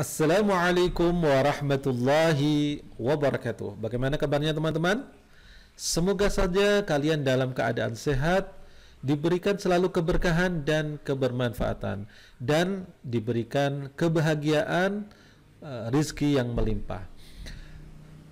Assalamualaikum warahmatullahi wabarakatuh. Bagaimana kabarnya teman-teman? Semoga saja kalian dalam keadaan sehat, diberikan selalu keberkahan dan kebermanfaatan, dan diberikan kebahagiaan, uh, rizki yang melimpah.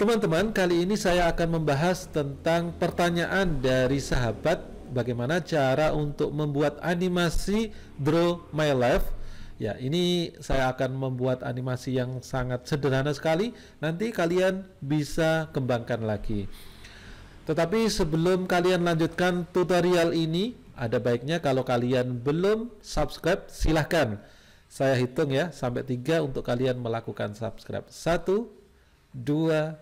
Teman-teman, kali ini saya akan membahas tentang pertanyaan dari sahabat bagaimana cara untuk membuat animasi Draw My Life Ya, ini saya akan membuat animasi yang sangat sederhana sekali. Nanti kalian bisa kembangkan lagi. Tetapi sebelum kalian lanjutkan tutorial ini, ada baiknya kalau kalian belum subscribe, silahkan. Saya hitung ya, sampai 3 untuk kalian melakukan subscribe. Satu, dua,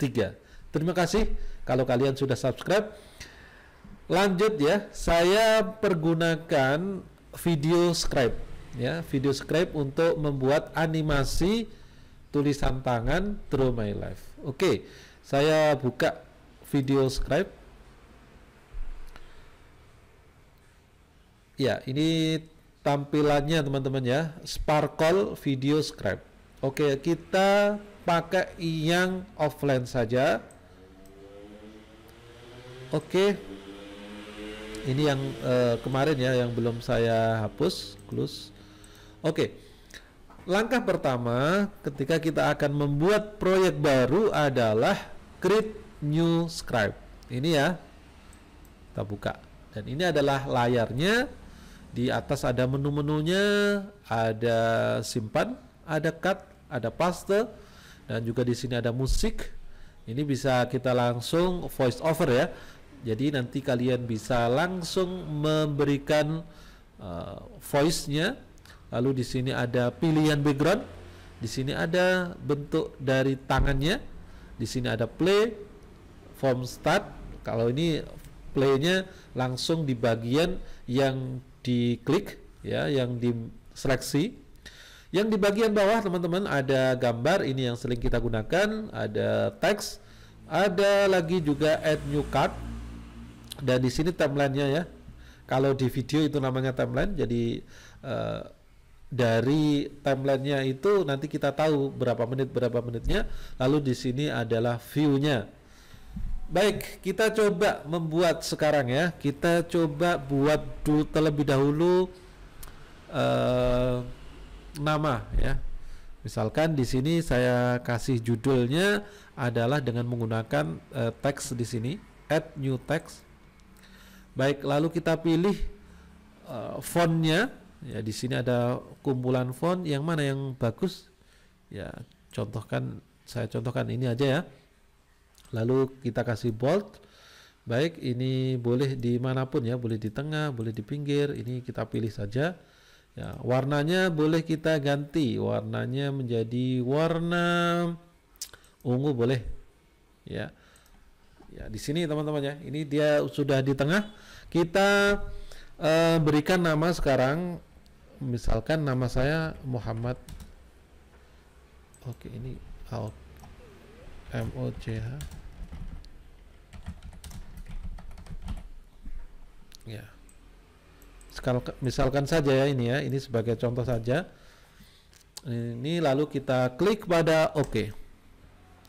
tiga. Terima kasih kalau kalian sudah subscribe. Lanjut ya, saya pergunakan video scribe ya video script untuk membuat animasi tulisan tangan Draw My Life. Oke, saya buka video script. Ya, ini tampilannya teman-teman ya, Sparkle video script. Oke, kita pakai yang offline saja. Oke. Ini yang uh, kemarin ya yang belum saya hapus, close. Oke. Langkah pertama ketika kita akan membuat proyek baru adalah create new script. Ini ya. Kita buka. Dan ini adalah layarnya. Di atas ada menu-menunya, ada simpan, ada cut, ada paste, dan juga di sini ada musik. Ini bisa kita langsung voice over ya. Jadi nanti kalian bisa langsung memberikan uh, voice-nya Lalu di sini ada pilihan background. Di sini ada bentuk dari tangannya. Di sini ada play, form start. Kalau ini playnya langsung di bagian yang diklik ya, yang di seleksi. Yang di bagian bawah teman-teman ada gambar ini yang sering kita gunakan, ada teks, ada lagi juga add new card. Dan di sini timelinenya ya. Kalau di video itu namanya timeline, jadi uh, dari timelinenya itu nanti kita tahu berapa menit berapa menitnya lalu di sini adalah viewnya. baik kita coba membuat sekarang ya kita coba buat dulu terlebih dahulu uh, nama ya misalkan di sini saya kasih judulnya adalah dengan menggunakan uh, teks di sini add new text baik lalu kita pilih uh, fontnya Ya, di sini ada kumpulan font yang mana yang bagus? Ya, contohkan saya contohkan ini aja ya. Lalu kita kasih bold. Baik, ini boleh dimanapun ya, boleh di tengah, boleh di pinggir. Ini kita pilih saja. Ya, warnanya boleh kita ganti. Warnanya menjadi warna ungu boleh. Ya. Ya, di sini teman-teman ya. Ini dia sudah di tengah. Kita eh, berikan nama sekarang misalkan nama saya Muhammad oke ini out M O C H ya sekarang misalkan saja ya ini ya ini sebagai contoh saja ini lalu kita klik pada oke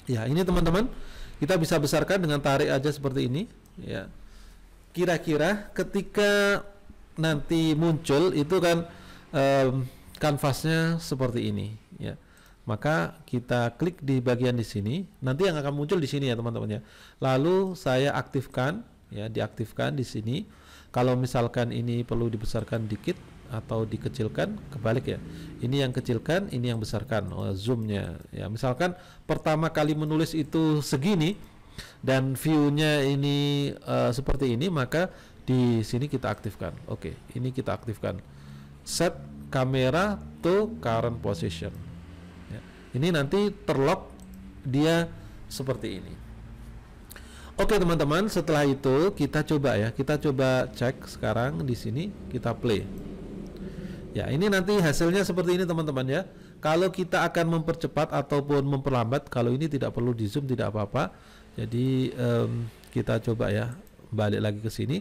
ya ini teman-teman kita bisa besarkan dengan tarik aja seperti ini ya kira-kira ketika nanti muncul itu kan um, kanvasnya seperti ini ya maka kita klik di bagian di sini nanti yang akan muncul di sini ya teman-teman ya lalu saya aktifkan ya diaktifkan di sini kalau misalkan ini perlu dibesarkan dikit atau dikecilkan kebalik ya ini yang kecilkan ini yang besarkan oh, zoomnya ya misalkan pertama kali menulis itu segini dan viewnya ini uh, seperti ini maka di sini kita aktifkan oke ini kita aktifkan set kamera to current position. Ya. Ini nanti terlock dia seperti ini. Oke teman-teman, setelah itu kita coba ya, kita coba cek sekarang di sini kita play. Ya, ini nanti hasilnya seperti ini teman-teman ya. Kalau kita akan mempercepat ataupun memperlambat, kalau ini tidak perlu di zoom tidak apa-apa. Jadi um, kita coba ya balik lagi ke sini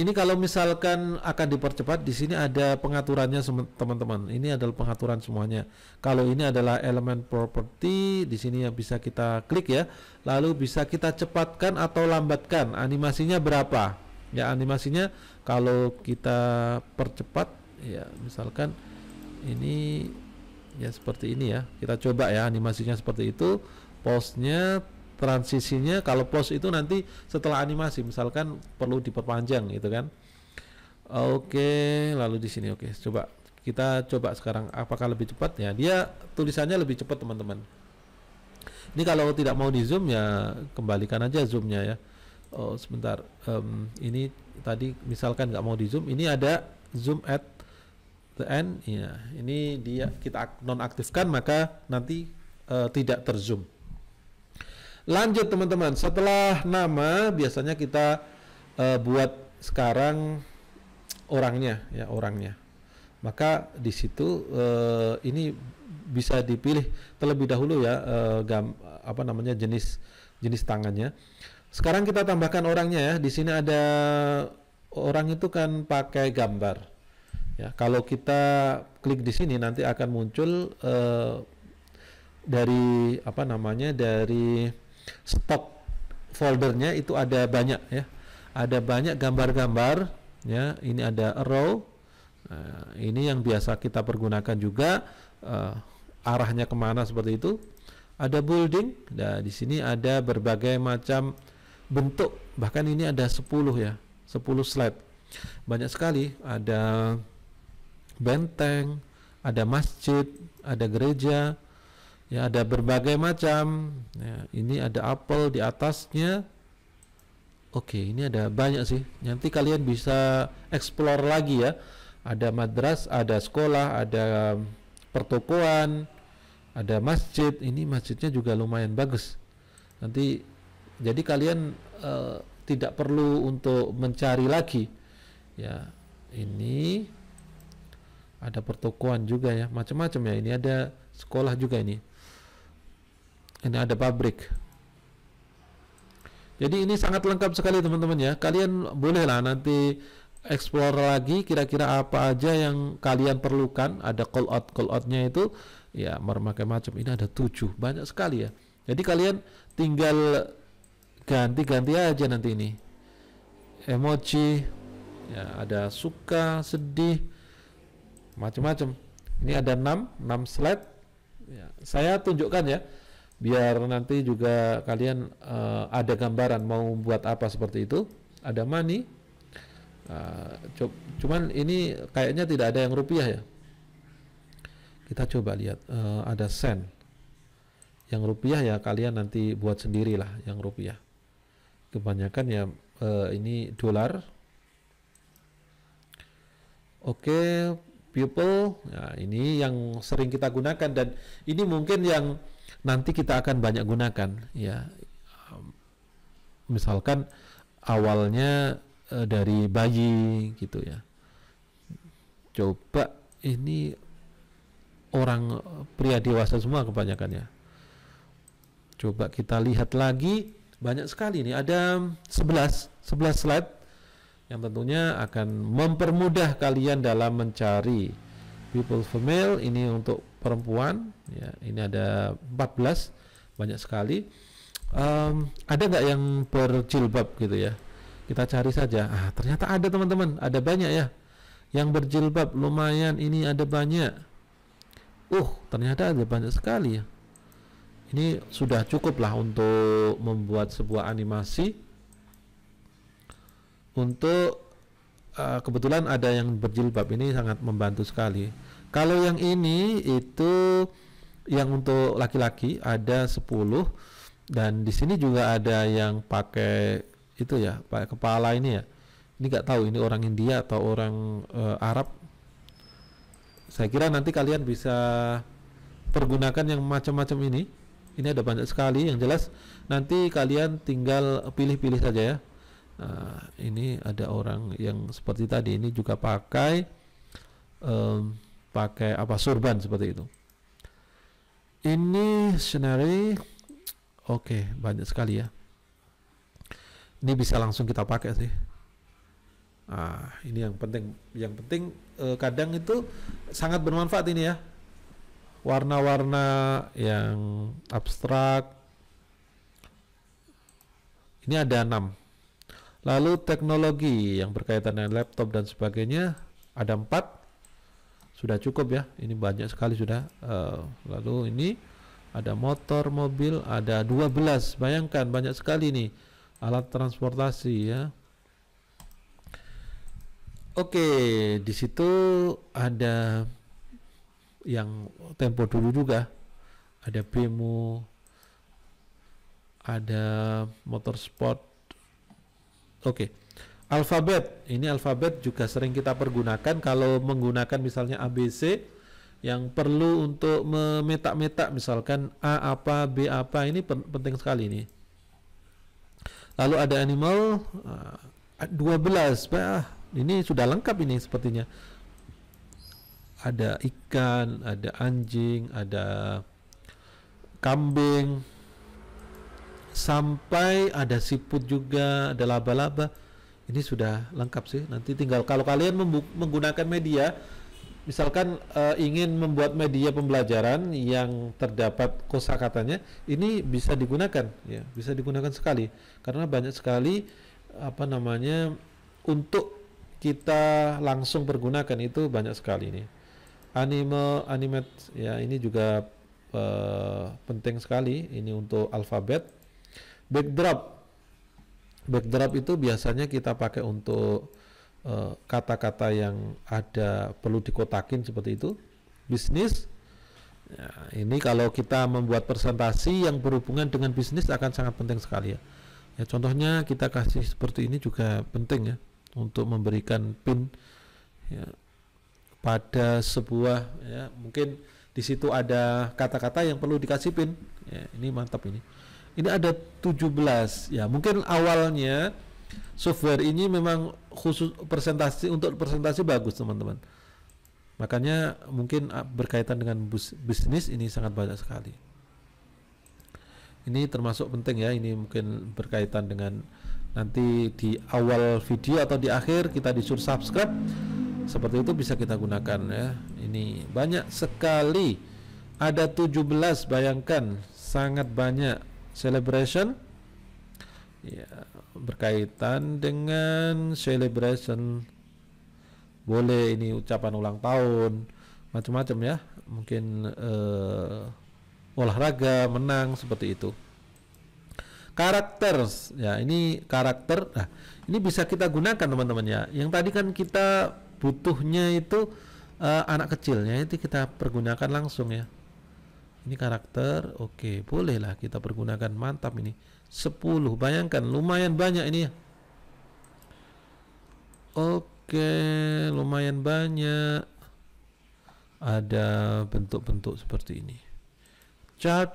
ini kalau misalkan akan dipercepat di sini ada pengaturannya teman-teman. Ini adalah pengaturan semuanya. Kalau ini adalah elemen property di sini yang bisa kita klik ya. Lalu bisa kita cepatkan atau lambatkan animasinya berapa. Ya animasinya kalau kita percepat ya misalkan ini ya seperti ini ya. Kita coba ya animasinya seperti itu. pause transisinya kalau pos itu nanti setelah animasi misalkan perlu diperpanjang gitu kan oke okay, lalu di sini oke okay, coba kita coba sekarang apakah lebih cepat ya dia tulisannya lebih cepat teman-teman ini kalau tidak mau di zoom ya kembalikan aja zoomnya ya oh sebentar um, ini tadi misalkan nggak mau di zoom ini ada zoom at the end ya ini dia kita nonaktifkan maka nanti uh, tidak terzoom Lanjut teman-teman, setelah nama biasanya kita uh, buat sekarang orangnya ya orangnya. Maka di situ uh, ini bisa dipilih terlebih dahulu ya uh, gam, apa namanya jenis jenis tangannya. Sekarang kita tambahkan orangnya ya. Di sini ada orang itu kan pakai gambar. Ya, kalau kita klik di sini nanti akan muncul uh, dari apa namanya dari stok foldernya itu ada banyak ya ada banyak gambar-gambar ya ini ada row nah, ini yang biasa kita pergunakan juga uh, arahnya kemana seperti itu ada building nah di sini ada berbagai macam bentuk bahkan ini ada 10 ya 10 slide banyak sekali ada benteng ada masjid ada gereja ya ada berbagai macam ya, ini ada apel di atasnya oke ini ada banyak sih nanti kalian bisa explore lagi ya ada madras ada sekolah ada pertokoan ada masjid ini masjidnya juga lumayan bagus nanti jadi kalian uh, tidak perlu untuk mencari lagi ya ini ada pertokoan juga ya macam-macam ya ini ada sekolah juga ini ini ada pabrik. Jadi ini sangat lengkap sekali teman-teman ya. Kalian bolehlah nanti explore lagi kira-kira apa aja yang kalian perlukan. Ada call out call outnya itu ya memakai macam. Ini ada tujuh banyak sekali ya. Jadi kalian tinggal ganti-ganti aja nanti ini emoji ya ada suka sedih macam-macam ini ada 6 6 slide ya, saya tunjukkan ya biar nanti juga kalian uh, ada gambaran mau buat apa seperti itu ada money uh, cuman ini kayaknya tidak ada yang rupiah ya kita coba lihat uh, ada sen yang rupiah ya kalian nanti buat sendirilah yang rupiah kebanyakan ya uh, ini dolar oke okay, people nah ini yang sering kita gunakan dan ini mungkin yang nanti kita akan banyak gunakan ya misalkan awalnya uh, dari bayi gitu ya coba ini orang eh, pria dewasa semua kebanyakannya coba kita lihat lagi banyak sekali nih ada 11 11 slide yang tentunya akan mempermudah kalian dalam mencari people for male, ini untuk perempuan ya ini ada 14 banyak sekali um, ada nggak yang berjilbab gitu ya kita cari saja ah ternyata ada teman-teman ada banyak ya yang berjilbab lumayan ini ada banyak uh ternyata ada banyak sekali ya ini sudah cukup lah untuk membuat sebuah animasi untuk Eh, kebetulan ada yang berjilbab ini sangat membantu sekali. Kalau yang ini itu yang untuk laki-laki ada 10 dan di sini juga ada yang pakai itu ya, pakai kepala ini ya. Ini nggak tahu ini orang India atau orang uh, Arab. Saya kira nanti kalian bisa pergunakan yang macam-macam ini. Ini ada banyak sekali yang jelas nanti kalian tinggal pilih-pilih saja ya Nah, ini ada orang yang seperti tadi ini juga pakai um, pakai apa surban seperti itu. Ini scenery oke okay, banyak sekali ya. Ini bisa langsung kita pakai sih. Ah, ini yang penting yang penting uh, kadang itu sangat bermanfaat ini ya. Warna-warna yang abstrak. Ini ada enam Lalu teknologi yang berkaitan dengan laptop dan sebagainya ada empat. Sudah cukup ya, ini banyak sekali sudah. Eh, lalu ini ada motor, mobil, ada 12. Bayangkan banyak sekali nih alat transportasi ya. Oke, di situ ada yang tempo dulu juga. Ada bemo ada motor sport Oke. Okay. Alfabet. Ini alfabet juga sering kita pergunakan kalau menggunakan misalnya ABC yang perlu untuk memetak-metak misalkan A apa, B apa. Ini penting sekali ini. Lalu ada animal 12. Ah, bah, ini sudah lengkap ini sepertinya. Ada ikan, ada anjing, ada kambing, sampai ada siput juga, ada laba-laba. Ini sudah lengkap sih. Nanti tinggal kalau kalian menggunakan media, misalkan uh, ingin membuat media pembelajaran yang terdapat kosakatanya, ini bisa digunakan, ya, bisa digunakan sekali karena banyak sekali apa namanya untuk kita langsung pergunakan itu banyak sekali ini. animal animate, ya ini juga uh, penting sekali. Ini untuk alfabet backdrop backdrop itu biasanya kita pakai untuk eh, kata-kata uh, yang ada perlu dikotakin seperti itu bisnis ya, ini kalau kita membuat presentasi yang berhubungan dengan bisnis akan sangat penting sekali ya ya contohnya kita kasih seperti ini juga penting ya untuk memberikan pin ya, pada sebuah ya mungkin di situ ada kata-kata yang perlu dikasih pin ya ini mantap ini ini ada 17 ya mungkin awalnya software ini memang khusus presentasi untuk presentasi bagus teman-teman makanya mungkin ah, berkaitan dengan bus, bisnis ini sangat banyak sekali ini termasuk penting ya ini mungkin berkaitan dengan nanti di awal video atau di akhir kita disuruh subscribe seperti itu bisa kita gunakan ya ini banyak sekali ada 17 bayangkan sangat banyak celebration ya berkaitan dengan celebration boleh ini ucapan ulang tahun macam-macam ya mungkin uh, olahraga menang seperti itu karakter ya ini karakter nah ini bisa kita gunakan teman-teman ya yang tadi kan kita butuhnya itu uh, anak kecilnya itu kita pergunakan langsung ya ini karakter oke okay, bolehlah kita pergunakan mantap ini 10 bayangkan lumayan banyak ini ya oke okay, lumayan banyak ada bentuk-bentuk seperti ini chart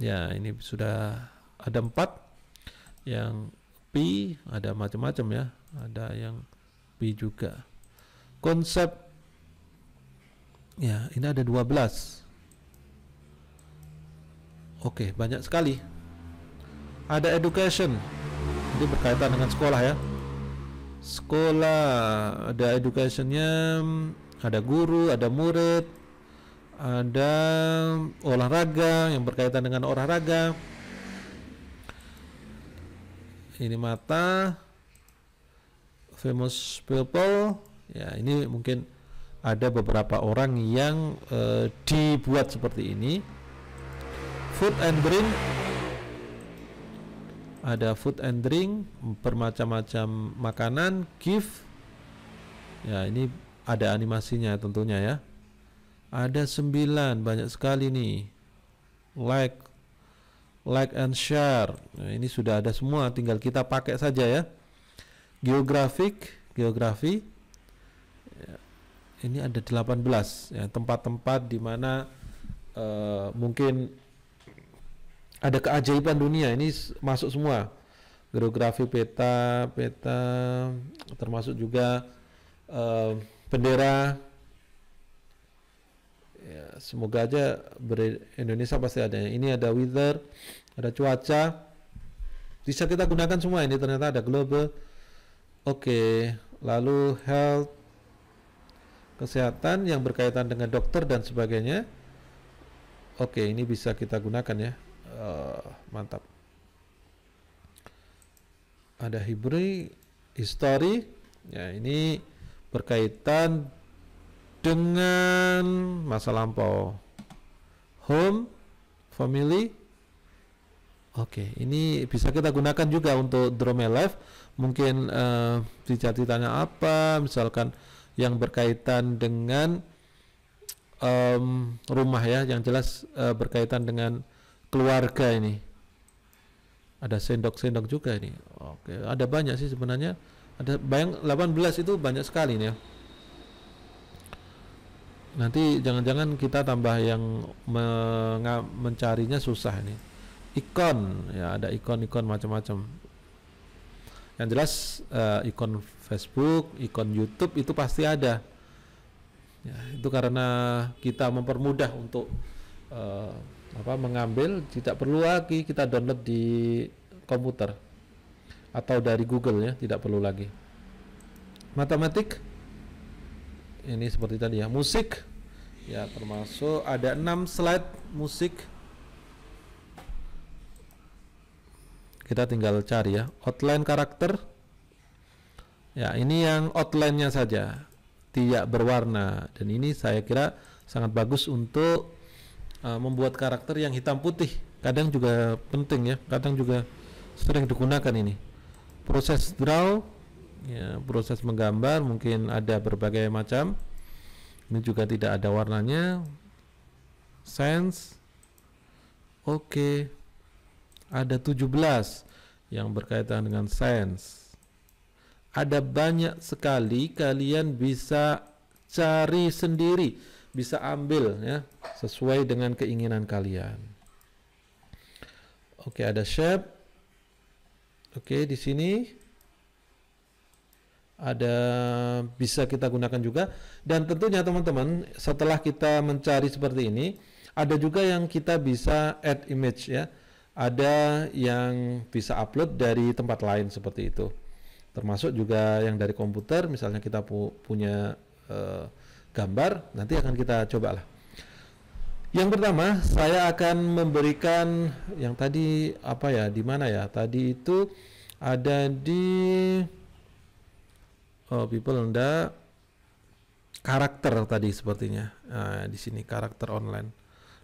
ya ini sudah ada empat yang P ada macam-macam ya ada yang P juga konsep ya ini ada 12 belas Oke, banyak sekali. Ada education. ini berkaitan dengan sekolah ya. Sekolah, ada educationnya, ada guru, ada murid, ada olahraga yang berkaitan dengan olahraga. Ini mata, famous people. Ya, ini mungkin ada beberapa orang yang uh, dibuat seperti ini food and drink ada food and drink bermacam-macam makanan gift ya ini ada animasinya tentunya ya ada 9 banyak sekali nih like like and share nah, ini sudah ada semua tinggal kita pakai saja ya geografik geografi ya, ini ada 18 ya tempat-tempat di mana uh, mungkin ada keajaiban dunia ini masuk semua geografi peta peta termasuk juga uh, bendera ya, semoga aja ber Indonesia pasti ada ini ada weather ada cuaca bisa kita gunakan semua ini ternyata ada global oke okay. lalu health kesehatan yang berkaitan dengan dokter dan sebagainya oke okay, ini bisa kita gunakan ya Eh, mantap ada Hibri history ya ini berkaitan dengan masa lampau home family Oke, okay, ini bisa kita gunakan juga untuk drama Life. Mungkin uh, eh, tanya apa, misalkan yang berkaitan dengan um, rumah ya, yang jelas uh, berkaitan dengan keluarga ini ada sendok-sendok juga ini oke ada banyak sih sebenarnya ada bayang 18 itu banyak sekali nih ya nanti jangan-jangan kita tambah yang mencarinya susah ini ikon ya ada ikon-ikon macam-macam yang jelas uh, ikon Facebook ikon YouTube itu pasti ada ya, itu karena kita mempermudah untuk uh, apa mengambil tidak perlu lagi kita download di komputer atau dari Google ya tidak perlu lagi matematik ini seperti tadi ya musik ya termasuk ada enam slide musik kita tinggal cari ya outline karakter ya ini yang outline-nya saja tidak berwarna dan ini saya kira sangat bagus untuk Eh, membuat karakter yang hitam putih kadang juga penting ya kadang juga sering digunakan ini proses draw ya proses menggambar mungkin ada berbagai macam ini juga tidak ada warnanya sense oke okay. ada 17 yang berkaitan dengan sense ada banyak sekali kalian bisa cari sendiri bisa ambil ya sesuai dengan keinginan kalian. Oke, ada shape. Oke, di sini ada bisa kita gunakan juga dan tentunya teman-teman setelah kita mencari seperti ini ada juga yang kita bisa add image ya. Ada yang bisa upload dari tempat lain seperti itu. Termasuk juga yang dari komputer misalnya kita pu punya uh, gambar nanti akan kita cobalah. Yang pertama, saya akan memberikan yang tadi apa ya, di mana ya? Tadi itu ada di oh people Anda karakter tadi sepertinya. Nah, di sini karakter online.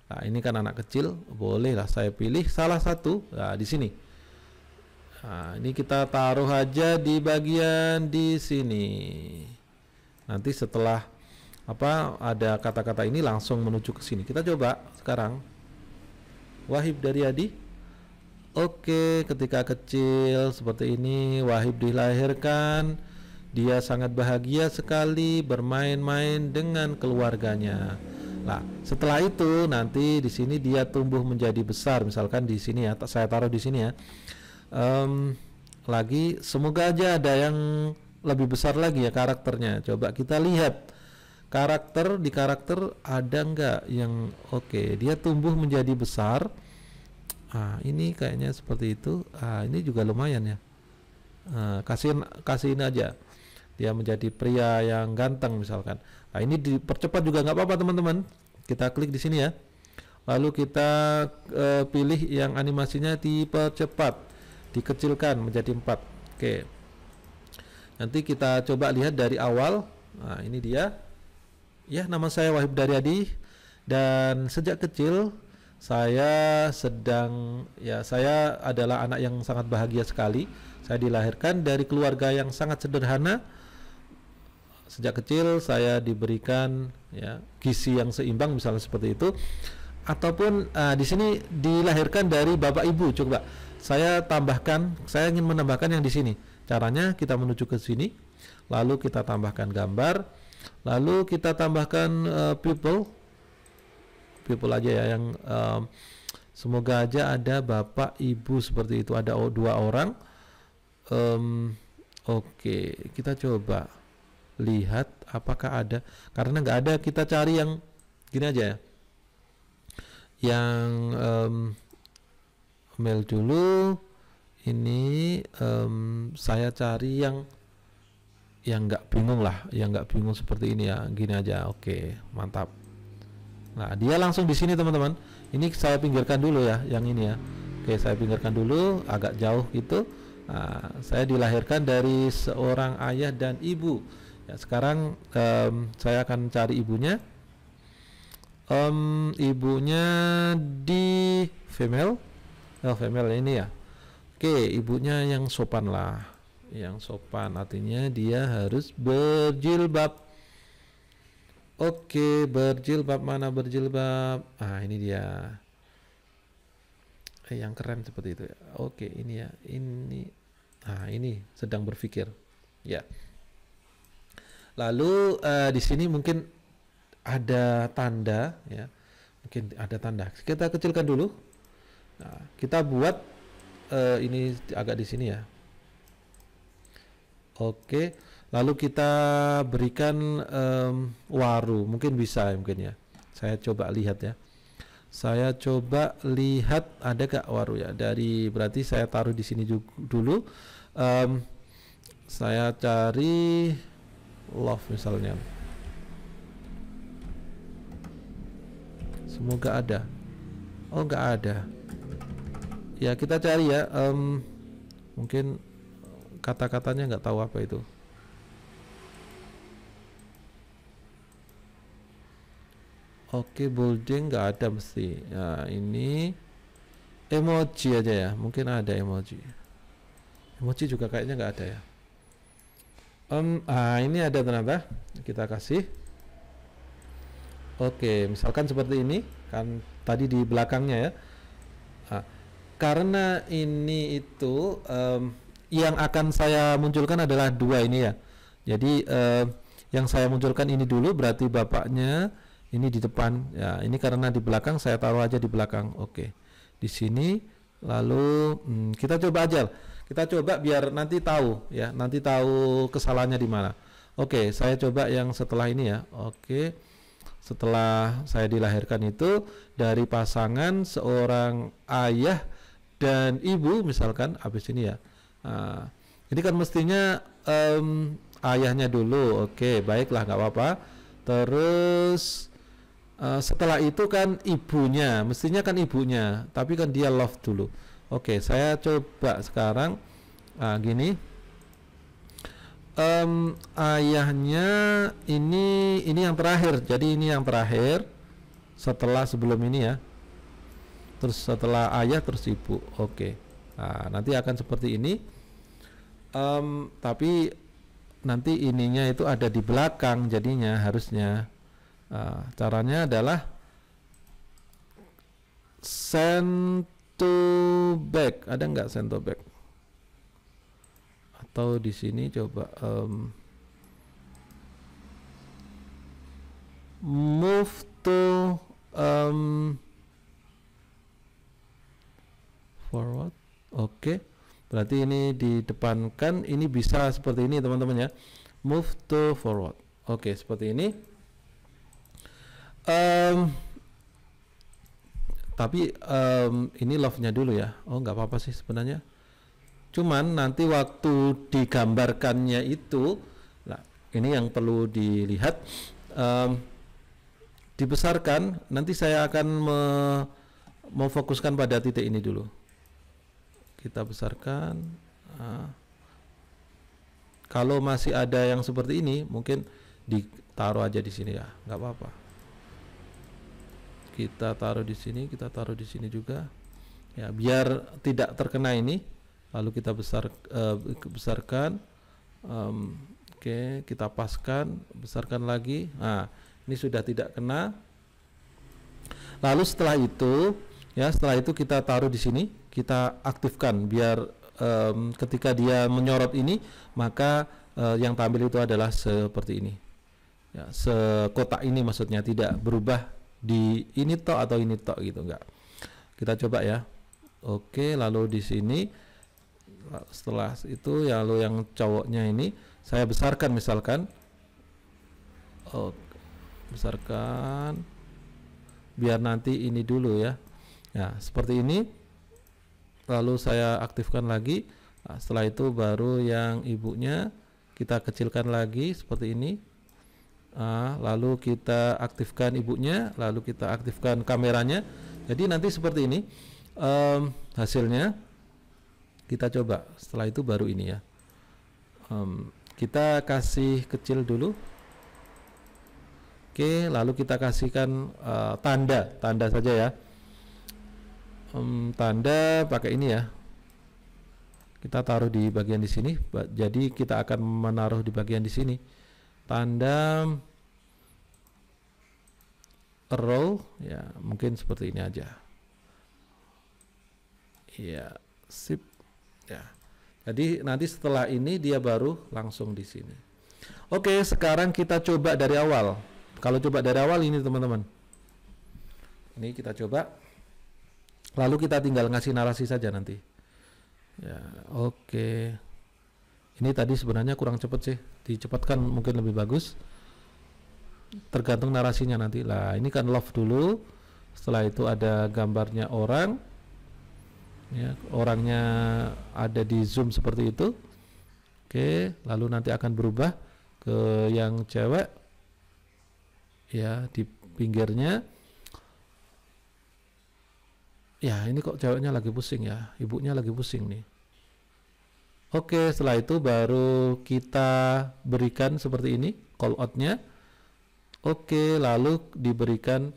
Nah, ini kan anak kecil, bolehlah saya pilih salah satu. Nah, di sini. Nah, ini kita taruh aja di bagian di sini. Nanti setelah apa ada kata-kata ini langsung menuju ke sini. Kita coba sekarang. Wahib dari Adi. Oke, ketika kecil seperti ini Wahib dilahirkan, dia sangat bahagia sekali bermain-main dengan keluarganya. Nah, setelah itu nanti di sini dia tumbuh menjadi besar. Misalkan di sini ya, saya taruh di sini ya. Um, lagi, semoga aja ada yang lebih besar lagi ya karakternya. Coba kita lihat karakter di karakter ada nggak yang oke okay, dia tumbuh menjadi besar ah ini kayaknya seperti itu ah ini juga lumayan ya ah, kasihin kasihin aja dia menjadi pria yang ganteng misalkan ah ini dipercepat juga nggak apa-apa teman-teman kita klik di sini ya lalu kita e, pilih yang animasinya dipercepat dikecilkan menjadi empat oke nanti kita coba lihat dari awal nah ini dia Ya, nama saya Wahib Daryadi dan sejak kecil saya sedang ya saya adalah anak yang sangat bahagia sekali. Saya dilahirkan dari keluarga yang sangat sederhana. Sejak kecil saya diberikan ya gizi yang seimbang misalnya seperti itu ataupun uh, di sini dilahirkan dari bapak ibu coba saya tambahkan saya ingin menambahkan yang di sini caranya kita menuju ke sini lalu kita tambahkan gambar Lalu kita tambahkan uh, eh, pupil people aja ya yang um, semoga aja ada bapak ibu seperti itu ada dua orang. Um, Oke, okay, kita coba lihat apakah ada karena nggak ada kita cari yang gini aja ya, yang um, mail dulu. Ini um, saya cari yang yang nggak bingung lah yang nggak bingung seperti ini ya gini aja oke mantap nah dia langsung di sini teman-teman ini saya pinggirkan dulu ya yang ini ya oke saya pinggirkan dulu agak jauh gitu nah, saya dilahirkan dari seorang ayah dan ibu ya, sekarang um, saya akan cari ibunya um, ibunya di female oh female ini ya oke ibunya yang sopan lah yang sopan artinya dia harus berjilbab oke berjilbab mana berjilbab ah ini dia eh, yang keren seperti itu ya. oke ini ya ini ah ini sedang berpikir ya lalu uh, di sini mungkin ada tanda ya mungkin ada tanda kita kecilkan dulu nah, kita buat uh, ini agak di sini ya Oke, lalu kita berikan um, waru, mungkin bisa ya, mungkin ya. Saya coba lihat ya. Saya coba lihat ada gak waru ya. Dari berarti saya taruh di sini dulu. Um, saya cari love misalnya. Semoga ada. Oh nggak ada. Ya kita cari ya. Um, mungkin kata-katanya nggak tahu apa itu. Oke, bolding nggak ada mesti. Nah, ini emoji aja ya. Mungkin ada emoji. Emoji juga kayaknya nggak ada ya. Um, ah ini ada ternyata. Kita kasih. Oke, misalkan seperti ini kan tadi di belakangnya ya. Nah, karena ini itu um, yang akan saya munculkan adalah dua ini ya. Jadi eh, yang saya munculkan ini dulu berarti bapaknya ini di depan ya. Ini karena di belakang saya taruh aja di belakang. Oke. Di sini lalu hmm, kita coba aja. Kita coba biar nanti tahu ya, nanti tahu kesalahannya di mana. Oke, saya coba yang setelah ini ya. Oke. Setelah saya dilahirkan itu dari pasangan seorang ayah dan ibu misalkan habis ini ya Nah, ini kan mestinya um, ayahnya dulu. Oke, baiklah nggak apa-apa. Terus uh, setelah itu kan ibunya, mestinya kan ibunya, tapi kan dia love dulu. Oke, saya coba sekarang uh, gini. Um, ayahnya ini ini yang terakhir. Jadi ini yang terakhir setelah sebelum ini ya. Terus setelah ayah terus ibu. Oke. Nah, nanti akan seperti ini um, tapi nanti ininya itu ada di belakang jadinya harusnya uh, caranya adalah send to back ada nggak send to back atau di sini coba um, move to um, forward oke okay berarti ini didepankan ini bisa seperti ini teman-teman ya move to forward oke seperti ini um, tapi um, ini love nya dulu ya oh nggak apa-apa sih sebenarnya cuman nanti waktu digambarkannya itu nah ini yang perlu dilihat um, dibesarkan nanti saya akan me memfokuskan pada titik ini dulu kita besarkan uh, kalau masih ada yang seperti ini mungkin ditaruh aja di sini ya nggak apa-apa kita taruh di sini kita taruh di sini juga ya biar tidak terkena ini lalu kita besar uh, besarkan um, oke okay, kita paskan besarkan lagi nah ini sudah tidak kena lalu setelah itu ya setelah itu kita taruh di sini kita aktifkan biar um, ketika dia menyorot ini maka uh, yang tampil itu adalah seperti ini ya sekotak ini maksudnya tidak berubah di ini tok atau ini tok gitu enggak kita coba ya oke lalu di sini setelah itu ya lalu yang cowoknya ini saya besarkan misalkan oke besarkan biar nanti ini dulu ya ya seperti ini lalu saya aktifkan lagi nah, setelah itu baru yang ibunya kita kecilkan lagi seperti ini nah, lalu kita aktifkan ibunya lalu kita aktifkan kameranya jadi nanti seperti ini um, hasilnya kita coba setelah itu baru ini ya um, kita kasih kecil dulu Oke, lalu kita kasihkan uh, tanda, tanda saja ya um, tanda pakai ini ya kita taruh di bagian di sini jadi kita akan menaruh di bagian di sini tanda roll ya mungkin seperti ini aja ya sip ya jadi nanti setelah ini dia baru langsung di sini oke sekarang kita coba dari awal kalau coba dari awal ini teman-teman ini kita coba Lalu kita tinggal ngasih narasi saja nanti. Ya, oke. Okay. Ini tadi sebenarnya kurang cepat sih. Dicepatkan mungkin lebih bagus. Tergantung narasinya nanti. Lah, ini kan love dulu. Setelah itu ada gambarnya orang. Ya, orangnya ada di zoom seperti itu. Oke, okay, lalu nanti akan berubah ke yang cewek. Ya, di pinggirnya ya ini kok ceweknya lagi pusing ya, ibunya lagi pusing nih. Oke, setelah itu baru kita berikan seperti ini call out Oke, lalu diberikan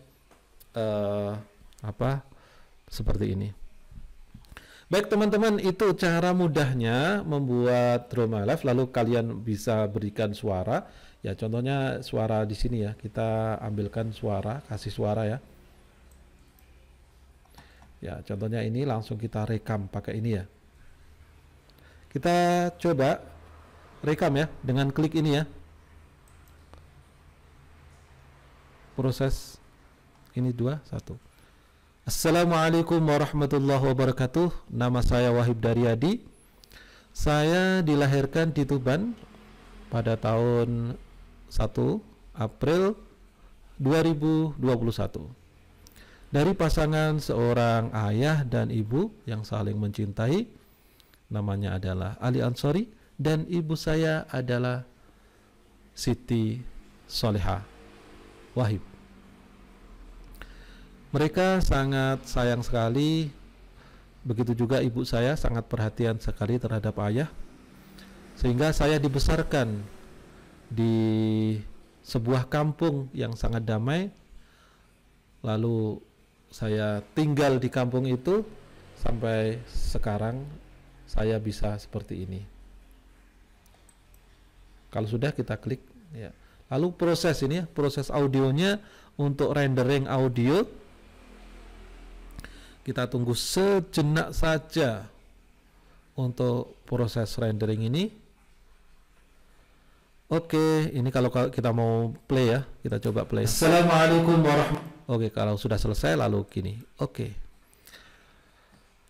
uh, apa? Seperti ini. Baik teman-teman, itu cara mudahnya membuat drama Live. Lalu kalian bisa berikan suara. Ya, contohnya suara di sini ya. Kita ambilkan suara, kasih suara ya. Ya, contohnya ini langsung kita rekam pakai ini ya. Kita coba rekam ya dengan klik ini ya. Proses ini dua satu. Assalamualaikum warahmatullahi wabarakatuh. Nama saya Wahib Daryadi. Saya dilahirkan di Tuban pada tahun 1 April 2021 dari pasangan seorang ayah dan ibu yang saling mencintai namanya adalah Ali Ansori dan ibu saya adalah Siti Soleha Wahib mereka sangat sayang sekali begitu juga ibu saya sangat perhatian sekali terhadap ayah sehingga saya dibesarkan di sebuah kampung yang sangat damai lalu saya tinggal di kampung itu sampai sekarang saya bisa seperti ini. Kalau sudah kita klik ya. Lalu proses ini ya, proses audionya untuk rendering audio kita tunggu sejenak saja untuk proses rendering ini. Oke, ini kalau kita mau play ya, kita coba play. Assalamualaikum warahmatullahi Oke, kalau sudah selesai lalu gini. Oke.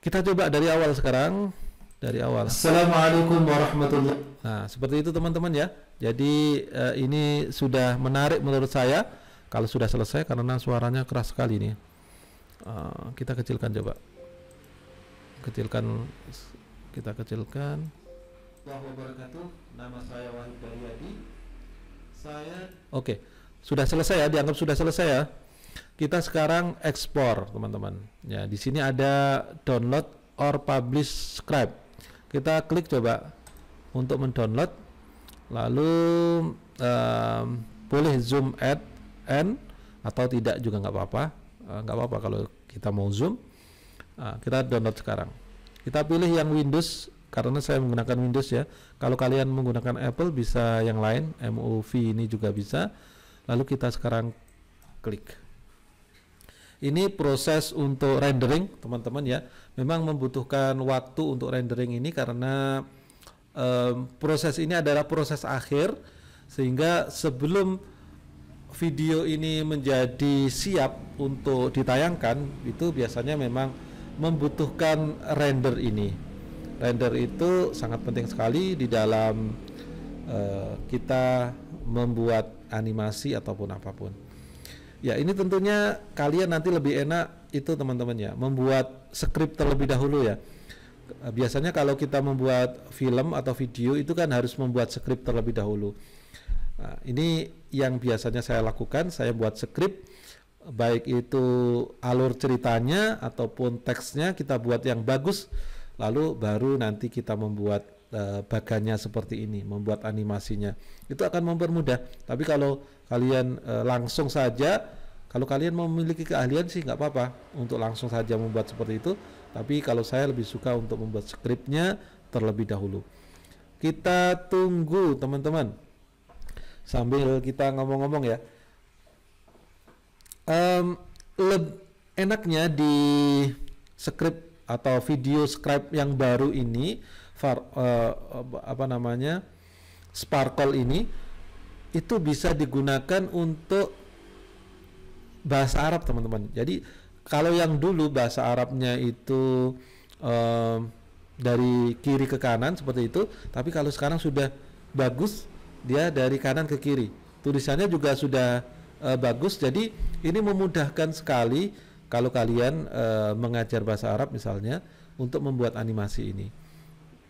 Kita coba dari awal sekarang, dari awal. Assalamualaikum warahmatullahi. Nah, seperti itu teman-teman ya. Jadi uh, ini sudah menarik menurut saya kalau sudah selesai karena suaranya keras sekali ini Uh, kita kecilkan coba. Kecilkan kita kecilkan. wabarakatuh. Nama saya Wahid Saya Oke. Okay. Sudah selesai ya, dianggap sudah selesai ya kita sekarang ekspor teman-teman ya di sini ada download or publish scribe kita klik coba untuk mendownload lalu um, boleh zoom at n atau tidak juga nggak apa-apa eh, nggak uh, apa-apa kalau kita mau zoom uh, kita download sekarang kita pilih yang Windows karena saya menggunakan Windows ya kalau kalian menggunakan Apple bisa yang lain MOV ini juga bisa lalu kita sekarang klik ini proses untuk rendering, teman-teman ya. Memang membutuhkan waktu untuk rendering ini karena um, proses ini adalah proses akhir sehingga sebelum video ini menjadi siap untuk ditayangkan itu biasanya memang membutuhkan render ini. Render itu sangat penting sekali di dalam uh, kita membuat animasi ataupun apapun. Ya ini tentunya kalian nanti lebih enak itu teman-teman ya membuat skrip terlebih dahulu ya. Eh, biasanya kalau kita membuat film atau video itu kan harus membuat skrip terlebih dahulu. Nah, ini yang biasanya saya lakukan, saya buat skrip baik itu alur ceritanya ataupun teksnya kita buat yang bagus lalu baru nanti kita membuat uh, bagannya seperti ini, membuat animasinya. Itu akan mempermudah. Tapi kalau kalian e, langsung saja kalau kalian memiliki keahlian sih nggak apa-apa untuk langsung saja membuat seperti itu tapi kalau saya lebih suka untuk membuat skripnya terlebih dahulu kita tunggu teman-teman sambil kita ngomong-ngomong ya um, leb, enaknya di script atau video script yang baru ini far, uh, eh, apa namanya sparkle ini itu bisa digunakan untuk bahasa Arab teman-teman. Jadi kalau yang dulu bahasa Arabnya itu um, dari kiri ke kanan seperti itu, tapi kalau sekarang sudah bagus dia dari kanan ke kiri. Tulisannya juga sudah uh, bagus. Jadi ini memudahkan sekali kalau kalian uh, mengajar bahasa Arab misalnya untuk membuat animasi ini.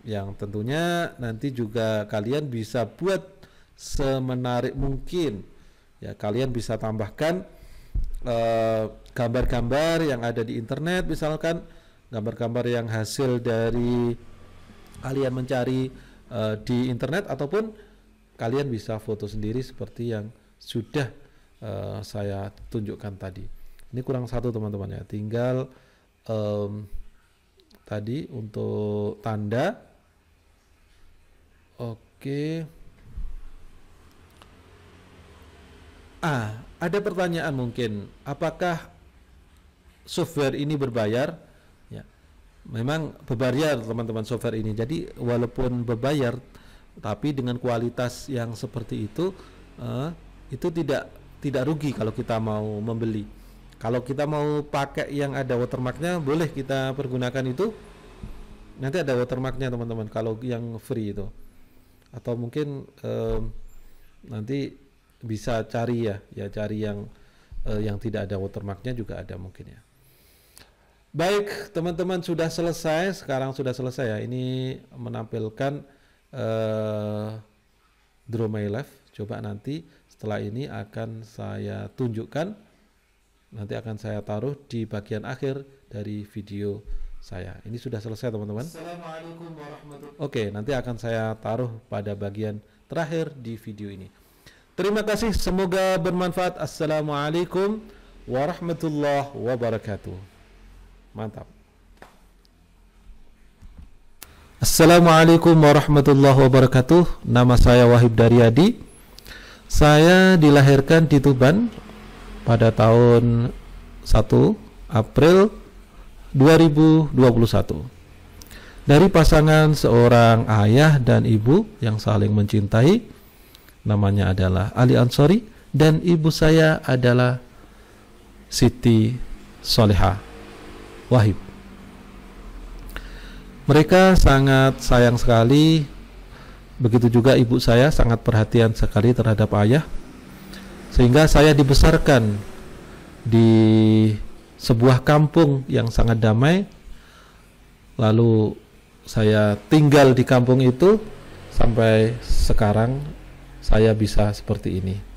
Yang tentunya nanti juga kalian bisa buat semenarik mungkin. Ya, kalian bisa tambahkan eh, gambar-gambar uh, yang ada di internet misalkan gambar-gambar yang hasil dari kalian mencari uh, di internet ataupun kalian bisa foto sendiri seperti yang sudah uh, saya tunjukkan tadi. Ini kurang satu teman-teman ya. Tinggal um, tadi untuk tanda. Oke. Okay. Ah, ada pertanyaan mungkin, apakah software ini berbayar? Ya. Memang berbayar teman-teman software ini. Jadi walaupun berbayar tapi dengan kualitas yang seperti itu eh, itu tidak tidak rugi kalau kita mau membeli. Kalau kita mau pakai yang ada watermarknya boleh kita pergunakan itu. Nanti ada watermarknya teman-teman kalau yang free itu. Atau mungkin eh, nanti bisa cari ya, ya cari yang uh, yang tidak ada watermarknya juga ada mungkin ya. Baik, teman-teman sudah selesai. Sekarang sudah selesai ya. Ini menampilkan uh, Draw My Life. Coba nanti setelah ini akan saya tunjukkan. Nanti akan saya taruh di bagian akhir dari video saya. Ini sudah selesai teman-teman. Oke, nanti akan saya taruh pada bagian terakhir di video ini. Terima kasih, semoga bermanfaat. Assalamualaikum warahmatullahi wabarakatuh. Mantap. Assalamualaikum warahmatullahi wabarakatuh. Nama saya Wahib Daryadi. Saya dilahirkan di Tuban pada tahun 1 April 2021 dari pasangan seorang ayah dan ibu yang saling mencintai namanya adalah Ali Ansori dan ibu saya adalah Siti Soleha Wahib. Mereka sangat sayang sekali, begitu juga ibu saya sangat perhatian sekali terhadap ayah, sehingga saya dibesarkan di sebuah kampung yang sangat damai. Lalu saya tinggal di kampung itu sampai sekarang saya bisa seperti ini